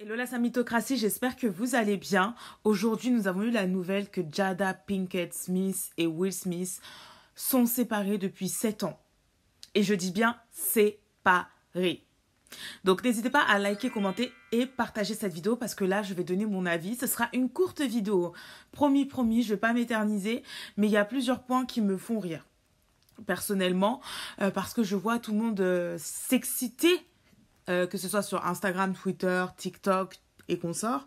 Hello la samitocratie, j'espère que vous allez bien. Aujourd'hui, nous avons eu la nouvelle que Jada Pinkett Smith et Will Smith sont séparés depuis 7 ans. Et je dis bien séparés. Donc n'hésitez pas à liker, commenter et partager cette vidéo parce que là, je vais donner mon avis. Ce sera une courte vidéo. Promis, promis, je ne vais pas m'éterniser, mais il y a plusieurs points qui me font rire personnellement euh, parce que je vois tout le monde euh, s'exciter euh, que ce soit sur Instagram, Twitter, TikTok et consorts.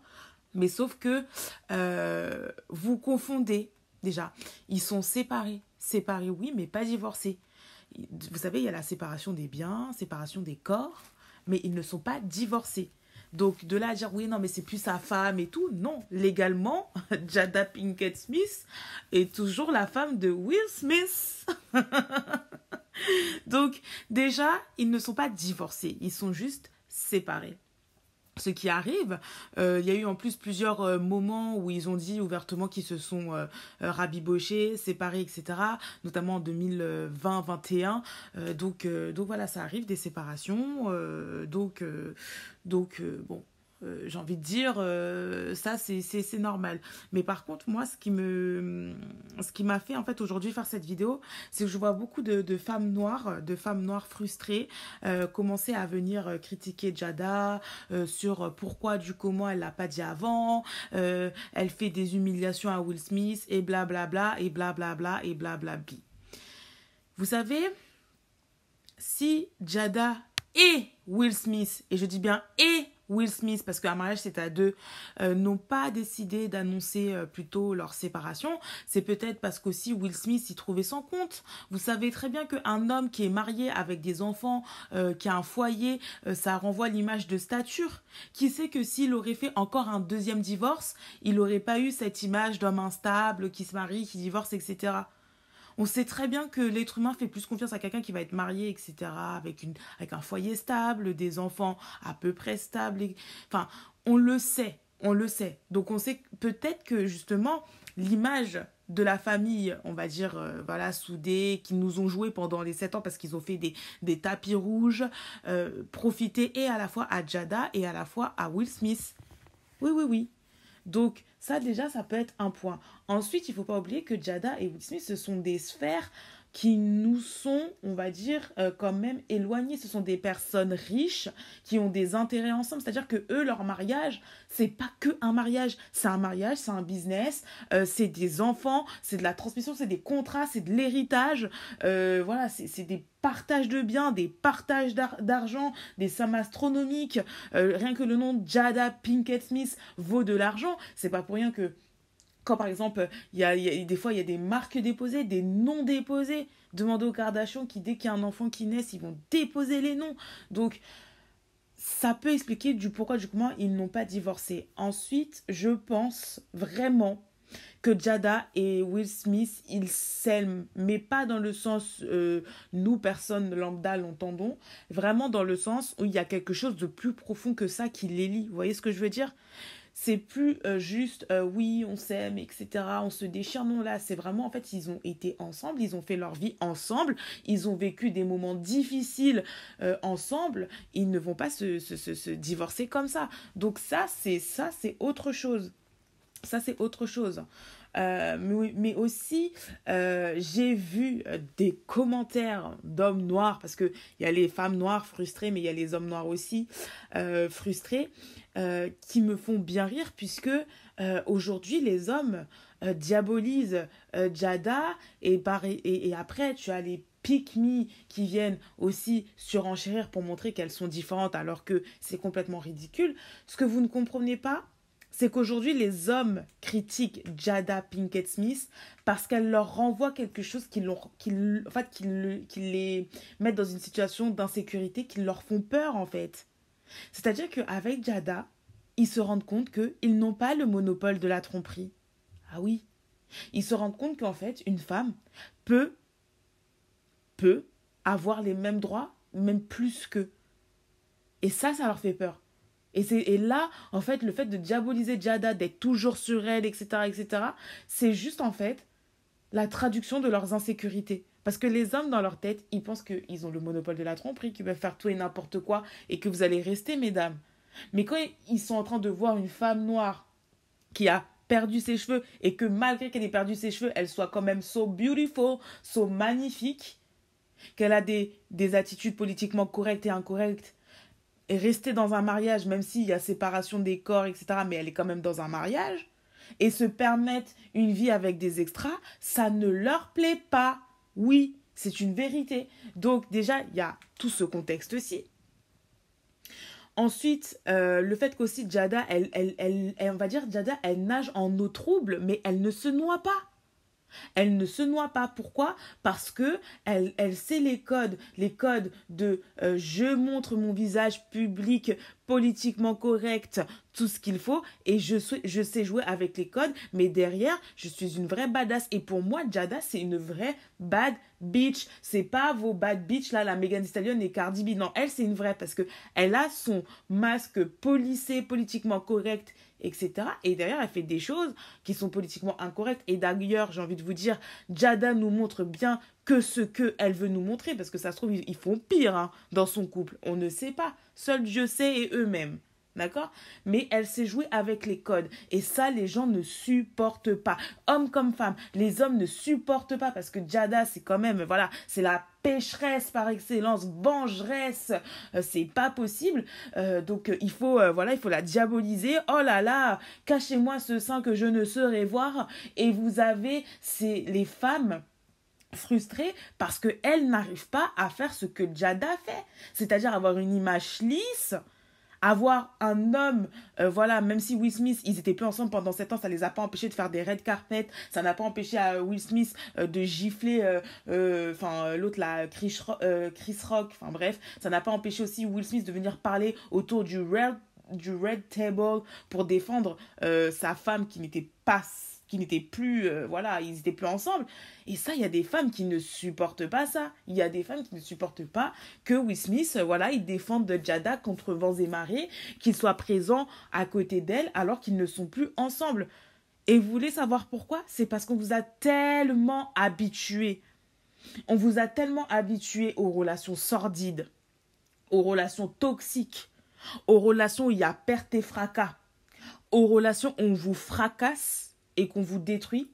Mais sauf que euh, vous confondez déjà. Ils sont séparés. Séparés, oui, mais pas divorcés. Vous savez, il y a la séparation des biens, séparation des corps, mais ils ne sont pas divorcés. Donc de là à dire oui, non, mais c'est plus sa femme et tout, non. Légalement, Jada Pinkett Smith est toujours la femme de Will Smith. Donc déjà, ils ne sont pas divorcés, ils sont juste séparés ce qui arrive. Euh, il y a eu en plus plusieurs euh, moments où ils ont dit ouvertement qu'ils se sont euh, rabibochés, séparés, etc. Notamment en 2020-21. donc, donc voilà, ça arrive des séparations. donc donc bon, euh, j'ai envie de dire, euh, ça c'est normal. Mais par contre, moi, ce qui me, ce qui m'a fait en fait aujourd'hui faire cette vidéo, c'est que je vois beaucoup de, de, femmes noires, de femmes noires frustrées, euh, commencer à venir critiquer Jada sur pourquoi, du comment elle l'a pas dit avant, elle fait des humiliations à Will Smith et blablabla bla bla, et blablabla bla et blablabli. Vous savez, si Jada et Will Smith, et je dis bien et Will Smith, parce qu'un mariage c'est à deux, euh, n'ont pas décidé d'annoncer euh, plutôt leur séparation, c'est peut-être parce qu'aussi Will Smith s'y trouvait sans compte. Vous savez très bien qu'un homme qui est marié avec des enfants, euh, qui a un foyer, ça renvoie l'image de stature. Qui sait que s'il aurait fait encore un deuxième divorce, il n'aurait pas eu cette image d'homme instable qui se marie, qui divorce, etc. On sait très bien que l'être humain fait plus confiance à quelqu'un qui va être marié, etc., avec, une, avec un foyer stable, des enfants à peu près stables. enfin, on le sait, on le sait. Donc on sait peut-être que justement l'image de la famille, on va dire, euh, voilà, soudée, qui nous ont joué pendant les sept ans parce qu'ils ont fait des, tapis rouges, euh, profiter et à la fois à Jada et à la fois à Will Smith. Oui, oui, oui. Donc ça déjà, ça peut être un point. Ensuite, il ne faut pas oublier que Jada et Will Smith, ce sont des sphères qui nous sont, on va dire, euh, quand même éloignés. Ce sont des personnes riches qui ont des intérêts ensemble. C'est-à-dire que eux, leur mariage, c'est pas que un mariage. C'est un mariage, c'est un business, euh, c'est des enfants, c'est de la transmission, c'est des contrats, c'est de l'héritage. Euh, voilà, c'est des partages de biens, des partages d'argent, des sommes astronomiques. rien que le nom Jada Pinkett Smith vaut de l'argent. C'est pas pour rien que quand par exemple, il y, a, des fois, il y a des marques déposées, des noms déposés. Demandez aux Kardashian qui, dès qu'il y a un enfant qui naît, ils vont déposer les noms. Donc, ça peut expliquer du pourquoi, du comment ils n'ont pas divorcé. Ensuite, je pense vraiment que Jada et Will Smith, ils s'aiment, mais pas dans le sens euh, nous, personnes lambda, l'entendons, vraiment dans le sens où il y a quelque chose de plus profond que ça qui les lie. Vous voyez ce que je veux dire c'est plus euh, juste euh, oui, on s'aime, etc. On se déchire. Non, là, c'est vraiment en fait, ils ont été ensemble, ils ont fait leur vie ensemble, ils ont vécu des moments difficiles euh, ensemble. Ils ne vont pas se, se, se, se divorcer comme ça. Donc ça, c'est ça, c'est autre chose. Ça, c'est autre chose. Euh, mais, aussi euh, j'ai vu euh, des commentaires d'hommes noirs, parce qu'il y a les femmes noires frustrées, mais il y a les hommes noirs aussi frustrés, qui me font bien rire, puisque aujourd'hui les hommes diabolisent Jada, et, et après tu as les pick me qui viennent aussi surenchérir pour montrer qu'elles sont différentes alors que c'est complètement ridicule. Ce que vous ne comprenez pas, c'est qu'aujourd'hui, les hommes critiquent Jada Pinkett Smith parce qu'elle leur renvoie quelque chose qui, en fait, qui, les met dans une situation d'insécurité, qui leur font peur, en fait. C'est-à-dire qu'avec Jada, ils se rendent compte qu'ils n'ont pas le monopole de la tromperie. Ah oui. Ils se rendent compte qu'en fait, une femme peut, peut avoir les mêmes droits, même plus qu'eux. Et ça, ça leur fait peur. Et, là, en fait, le fait de diaboliser Jada, d'être toujours sur elle, etc., etc., c'est juste, en fait, la traduction de leurs insécurités. Parce que les hommes, dans leur tête, ils pensent qu'ils ont le monopole de la tromperie, qu'ils peuvent faire tout et n'importe quoi, et que vous allez rester, mesdames. Mais quand ils sont en train de voir une femme noire qui a perdu ses cheveux, et que malgré qu'elle ait perdu ses cheveux, elle soit quand même so beautiful, so magnifique, qu'elle a des, des attitudes politiquement correctes et incorrectes, et rester dans un mariage, même s'il y a séparation des corps, etc., mais elle est quand même dans un mariage, et se permettre une vie avec des extras, ça ne leur plaît pas. Oui, c'est une vérité. Donc déjà, il y a tout ce contexte-ci. Ensuite, euh, le fait qu'aussi Jada, elle, elle, elle, on va dire Jada, elle nage en eau trouble, mais elle ne se noie pas. Elle ne se noie pas. Pourquoi Parce que elle, sait les codes, les codes de euh, je montre mon visage public politiquement correct, tout ce qu'il faut, et je, je sais jouer avec les codes, mais derrière, je suis une vraie badass. Et pour moi, Jada, c'est une vraie bad bitch. C'est pas vos bad bitch, là, la Megan Thee Stallion et Cardi B. Non, elle, c'est une vraie, parce que elle a son masque policé, politiquement correct, etc. Et derrière, elle fait des choses qui sont politiquement incorrectes. Et d'ailleurs, j'ai envie de vous dire, Jada nous montre bien que ce qu'elle veut nous montrer, parce que ça se trouve, ils, font pire hein, dans son couple. On ne sait pas. Seul Dieu sait et eux-mêmes. D'accord Mais elle s'est jouée avec les codes. Et ça, les gens ne supportent pas. Hommes comme femmes, les hommes ne supportent pas parce que Jada, c'est quand même, voilà, c'est la pécheresse par excellence, vengeresse, euh, c'est pas possible. Euh, donc euh, il faut voilà, il faut la diaboliser. Oh là là, cachez-moi ce sang que je ne saurais voir. Et vous avez c'est les femmes frustrée parce qu'elle n'arrive pas à faire ce que Jada fait, c'est-à-dire avoir une image lisse, avoir un homme, euh, voilà, même si Will Smith, ils étaient plus ensemble pendant 7 ans, ça les a pas empêchés de faire des red carpets, ça n'a pas empêché à Will Smith euh, de gifler, euh, enfin, l'autre là, Chris, Chris Rock, enfin bref, ça n'a pas empêché aussi Will Smith de venir parler autour du du red table pour défendre sa femme qui n'était pas qui n'étaient plus, euh, voilà, ils n'étaient plus ensemble. Et ça, il y a des femmes qui ne supportent pas ça. Il y a des femmes qui ne supportent pas que Will Smith, euh, voilà, il défende Jada contre vents et marées, qu'il soit présent à côté d'elle alors qu'ils ne sont plus ensemble. Et vous voulez savoir pourquoi C'est parce qu'on vous a tellement habitué. On vous a tellement habitué aux relations sordides, aux relations toxiques, aux relations où il y a perte et fracas, aux relations où on vous fracasse et qu'on vous détruit,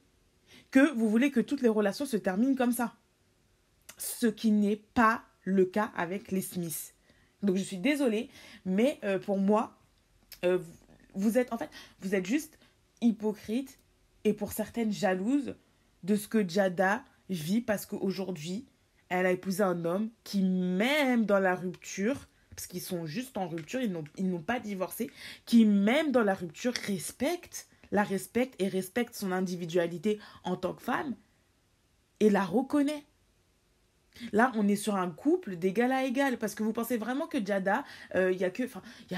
que vous voulez que toutes les relations se terminent comme ça. Ce qui n'est pas le cas avec les Smiths. Donc je suis désolée, mais euh, pour moi, euh, vous êtes en fait, vous êtes juste hypocrite et pour certaines jalouse de ce que Jada vit parce qu'aujourd'hui, elle a épousé un homme qui, même dans la rupture, parce qu'ils sont juste en rupture, ils n'ont pas divorcé, qui, même dans la rupture, respecte la respecte et respecte son individualité en tant que femme et la reconnaît. Là, on est sur un couple d'égal à égal. Parce que vous pensez vraiment que Jada, il euh, n'y a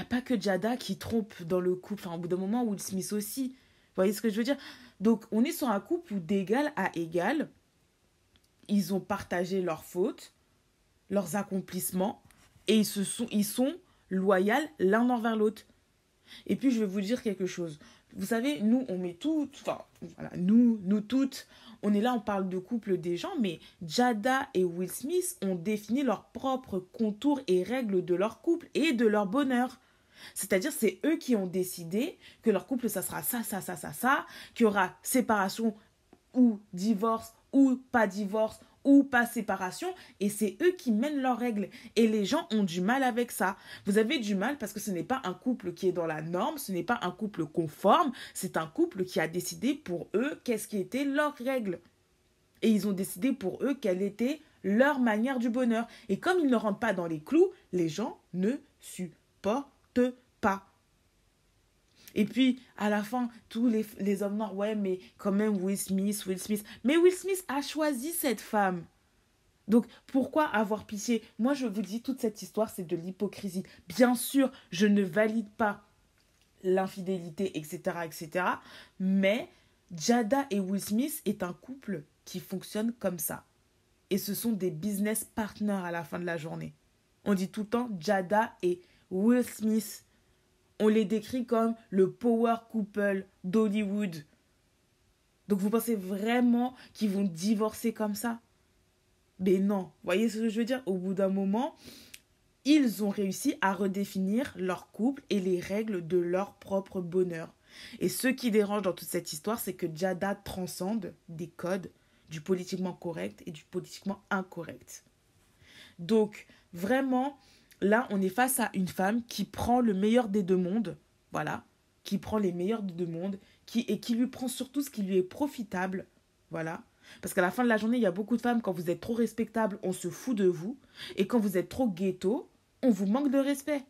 a pas que Jada qui trompe dans le couple. Enfin, au bout d'un moment, Will Smith aussi. Vous voyez ce que je veux dire Donc, on est sur un couple où d'égal à égal, ils ont partagé leurs fautes, leurs accomplissements, et ils, se sont, ils sont loyaux l'un envers l'autre. Et puis, je vais vous dire quelque chose vous savez, nous, on met tout, enfin, voilà, nous, nous toutes, on est là, on parle de couple des gens, mais Jada et Will Smith ont défini leurs propres contours et règles de leur couple et de leur bonheur. C'est-à-dire, c'est eux qui ont décidé que leur couple, ça sera ça, ça, ça, ça, ça, qu'il y aura séparation ou divorce ou pas divorce ou pas séparation et c'est eux qui mènent leurs règles. Et les gens ont du mal avec ça. Vous avez du mal parce que ce n'est pas un couple qui est dans la norme, ce n'est pas un couple conforme, c'est un couple qui a décidé pour eux qu'est-ce qui était leurs règles. Et ils ont décidé pour eux quelle était leur manière du bonheur. Et comme ils ne rentrent pas dans les clous, les gens ne supportent et puis, à la fin, tous les, hommes noirs, ouais, mais quand même Will Smith, Will Smith. Mais Will Smith a choisi cette femme. Donc pourquoi avoir pitié Moi je vous dis, toute cette histoire c'est de l'hypocrisie. Bien sûr, je ne valide pas l'infidélité, etc., etc. Mais Jada et Will Smith est un couple qui fonctionne comme ça. Et ce sont des business partners à la fin de la journée. On dit tout le temps Jada et Will Smith. On les décrit comme le power couple d'Hollywood. Donc vous pensez vraiment qu'ils vont divorcer comme ça Mais ben non, voyez ce que je veux dire Au bout d'un moment, ils ont réussi à redéfinir leur couple et les règles de leur propre bonheur. Et ce qui dérange dans toute cette histoire, c'est que Jada transcende des codes du politiquement correct et du politiquement incorrect. Donc, vraiment, là, on est face à une femme qui prend le meilleur des deux mondes, voilà, qui prend les meilleurs des deux mondes, qui, et qui lui prend surtout ce qui lui est profitable, voilà. Parce qu'à la fin de la journée, il y a beaucoup de femmes, quand vous êtes trop respectable, on se fout de vous, et quand vous êtes trop ghetto, on vous manque de respect.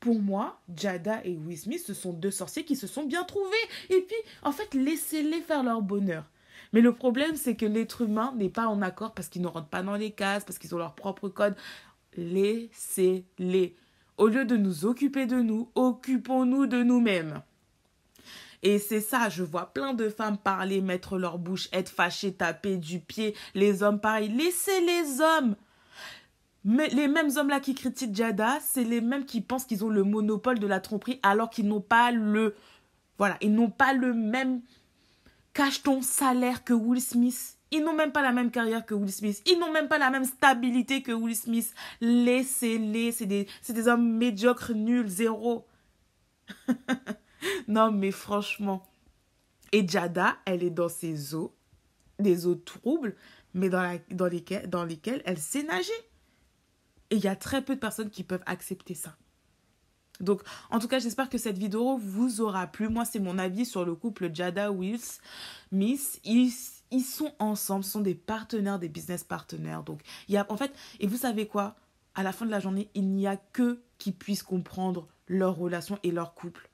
Pour moi, Jada et Will Smith, ce sont deux sorciers qui se sont bien trouvés. Et puis, en fait, laissez-les faire leur bonheur. Mais le problème, c'est que l'être humain n'est pas en accord parce qu'ils ne rentrent pas dans les cases, parce qu'ils ont leur propre code laissez-les. Au lieu de nous occuper de nous, occupons-nous de nous-mêmes. Et c'est ça, je vois plein de femmes parler, mettre leur bouche, être fâchées, taper du pied. Les hommes, pareil. Laissez les hommes. Mais les mêmes hommes-là qui critiquent Jada, c'est les mêmes qui pensent qu'ils ont le monopole de la tromperie alors qu'ils n'ont pas le. Voilà, ils n'ont pas le même cacheton salaire que Will Smith. Ils n'ont même pas la même carrière que Will Smith. Ils n'ont même pas la même stabilité que Will Smith. Laissez-les. C'est des, hommes médiocres, nuls, zéro. non, mais franchement. Et Jada, elle est dans ses eaux, des eaux troubles, mais dans, dans, lesquelles, dans lesquelles elle sait nager. Et il y a très peu de personnes qui peuvent accepter ça. Donc, en tout cas, j'espère que cette vidéo vous aura plu. Moi, c'est mon avis sur le couple Jada Wills Smith. Ils, ils sont ensemble, sont des partenaires, des business partenaires. Donc, il y a, en fait, et vous savez quoi À la fin de la journée, il n'y a que qui puissent comprendre leur relation et leur couple.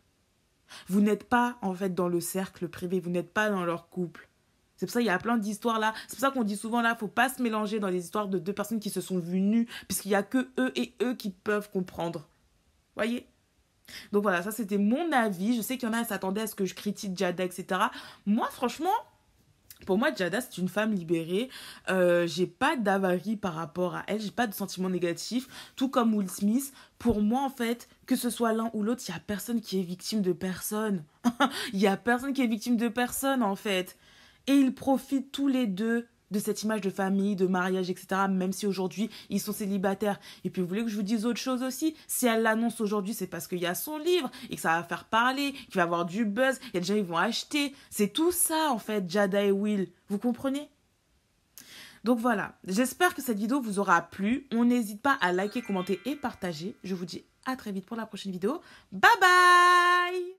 Vous n'êtes pas, en fait, dans le cercle privé, vous n'êtes pas dans leur couple. C'est pour ça qu'il y a plein d'histoires là. C'est pour ça qu'on dit souvent là, faut pas se mélanger dans les histoires de deux personnes qui se sont vues nues, puisqu'il n'y a que eux et eux qui peuvent comprendre. Voyez Donc voilà, ça c'était mon avis. Je sais qu'il y en a qui s'attendaient à ce que je critique Jada, etc. Moi, franchement, pour moi, Jada, c'est une femme libérée. Euh, j'ai pas d'avarie par rapport à elle, j'ai pas de sentiments négatifs, tout comme Will Smith. Pour moi, en fait, que ce soit l'un ou l'autre, il y a personne qui est victime de personne. Il y a personne qui est victime de personne, en fait. Et ils profitent tous les deux de cette image de famille, de mariage, etc. Même si aujourd'hui ils sont célibataires. Et puis vous voulez que je vous dise autre chose aussi Si elle l'annonce aujourd'hui, c'est parce qu'il y a son livre et que ça va faire parler, qu'il va avoir du buzz. Il y a des gens qui vont acheter. C'est tout ça en fait, Jada et Will. Vous comprenez donc voilà, j'espère que cette vidéo vous aura plu. On n'hésite pas à liker, commenter et partager. Je vous dis à très vite pour la prochaine vidéo. Bye bye